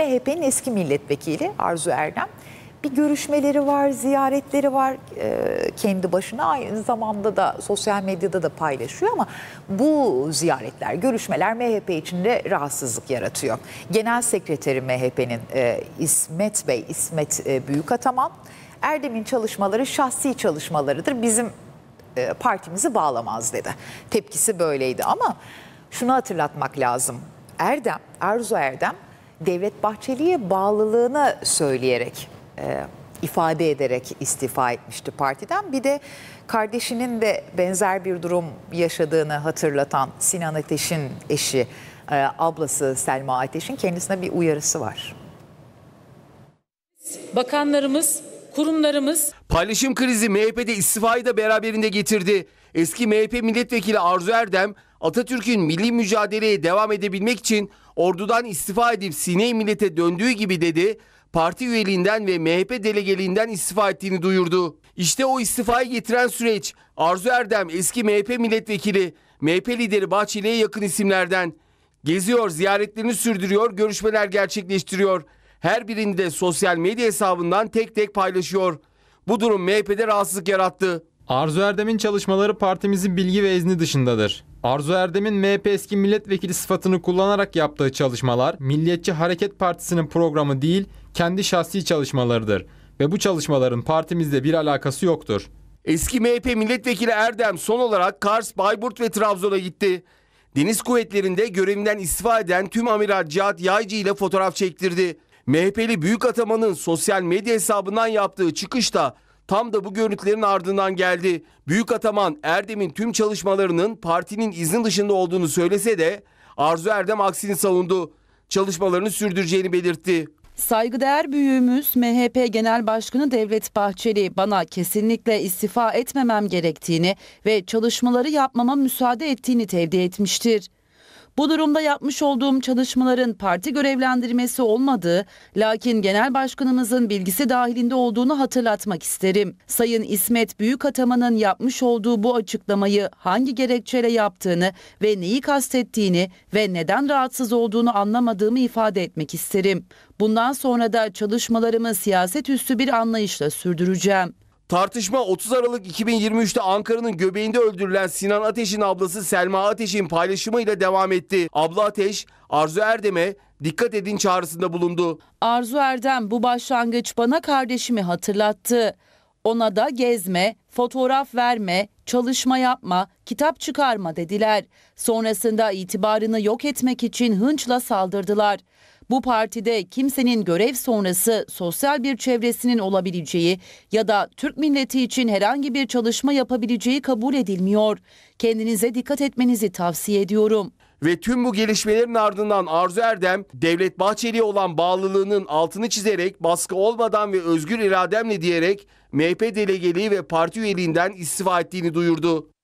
MHP'nin eski milletvekili Arzu Erdem. Bir görüşmeleri var, ziyaretleri var e, kendi başına. Aynı zamanda da sosyal medyada da paylaşıyor ama bu ziyaretler, görüşmeler MHP içinde rahatsızlık yaratıyor. Genel sekreteri MHP'nin e, İsmet Bey, İsmet e, Büyükataman, Erdem'in çalışmaları şahsi çalışmalarıdır. Bizim partimizi bağlamaz dedi. Tepkisi böyleydi ama şunu hatırlatmak lazım. Erdem, Arzu Erdem Devlet Bahçeli'ye bağlılığını söyleyerek e, ifade ederek istifa etmişti partiden. Bir de kardeşinin de benzer bir durum yaşadığını hatırlatan Sinan Ateş'in eşi, e, ablası Selma Ateş'in kendisine bir uyarısı var. Bakanlarımız, kurumlarımız... Paylaşım krizi MHP'de istifayı da beraberinde getirdi. Eski MHP milletvekili Arzu Erdem Atatürk'ün milli mücadeleye devam edebilmek için ordudan istifa edip Sine millete döndüğü gibi dedi, parti üyeliğinden ve MHP delegeliğinden istifa ettiğini duyurdu. İşte o istifayı getiren süreç Arzu Erdem eski MHP milletvekili, MHP lideri Bahçeli'ye yakın isimlerden. Geziyor, ziyaretlerini sürdürüyor, görüşmeler gerçekleştiriyor. Her birini de sosyal medya hesabından tek tek paylaşıyor. Bu durum MHP'de rahatsızlık yarattı. Arzu Erdem'in çalışmaları partimizin bilgi ve izni dışındadır. Arzu Erdem'in MHP eski milletvekili sıfatını kullanarak yaptığı çalışmalar Milliyetçi Hareket Partisi'nin programı değil, kendi şahsi çalışmalarıdır ve bu çalışmaların partimizle bir alakası yoktur. Eski MHP milletvekili Erdem son olarak Kars, Bayburt ve Trabzon'a gitti. Deniz kuvvetlerinde görevinden istifa eden tüm amiral Cihat Yaycı ile fotoğraf çektirdi. MHP'li büyük atamanın sosyal medya hesabından yaptığı çıkışta tam da bu görüntülerin ardından geldi. Büyük Ataman Erdem'in tüm çalışmalarının partinin izin dışında olduğunu söylese de Arzu Erdem aksini savundu. Çalışmalarını sürdüreceğini belirtti. Saygıdeğer büyüğümüz MHP Genel Başkanı Devlet Bahçeli bana kesinlikle istifa etmemem gerektiğini ve çalışmaları yapmama müsaade ettiğini tevdi etmiştir. Bu durumda yapmış olduğum çalışmaların parti görevlendirmesi olmadığı, lakin genel başkanımızın bilgisi dahilinde olduğunu hatırlatmak isterim. Sayın İsmet Büyükataman'ın yapmış olduğu bu açıklamayı hangi gerekçeyle yaptığını ve neyi kastettiğini ve neden rahatsız olduğunu anlamadığımı ifade etmek isterim. Bundan sonra da çalışmalarımı siyaset üstü bir anlayışla sürdüreceğim. Tartışma 30 Aralık 2023'te Ankara'nın göbeğinde öldürülen Sinan Ateş'in ablası Selma Ateş'in paylaşımıyla devam etti. Abla Ateş, Arzu Erdem'e dikkat edin çağrısında bulundu. Arzu Erdem bu başlangıç bana kardeşimi hatırlattı. Ona da gezme, fotoğraf verme, çalışma yapma, kitap çıkarma dediler. Sonrasında itibarını yok etmek için hınçla saldırdılar. Bu partide kimsenin görev sonrası sosyal bir çevresinin olabileceği ya da Türk milleti için herhangi bir çalışma yapabileceği kabul edilmiyor. Kendinize dikkat etmenizi tavsiye ediyorum. Ve tüm bu gelişmelerin ardından Arzu Erdem, Devlet Bahçeli'ye olan bağlılığının altını çizerek baskı olmadan ve özgür irademle diyerek MHP delegeliği ve parti üyeliğinden istifa ettiğini duyurdu.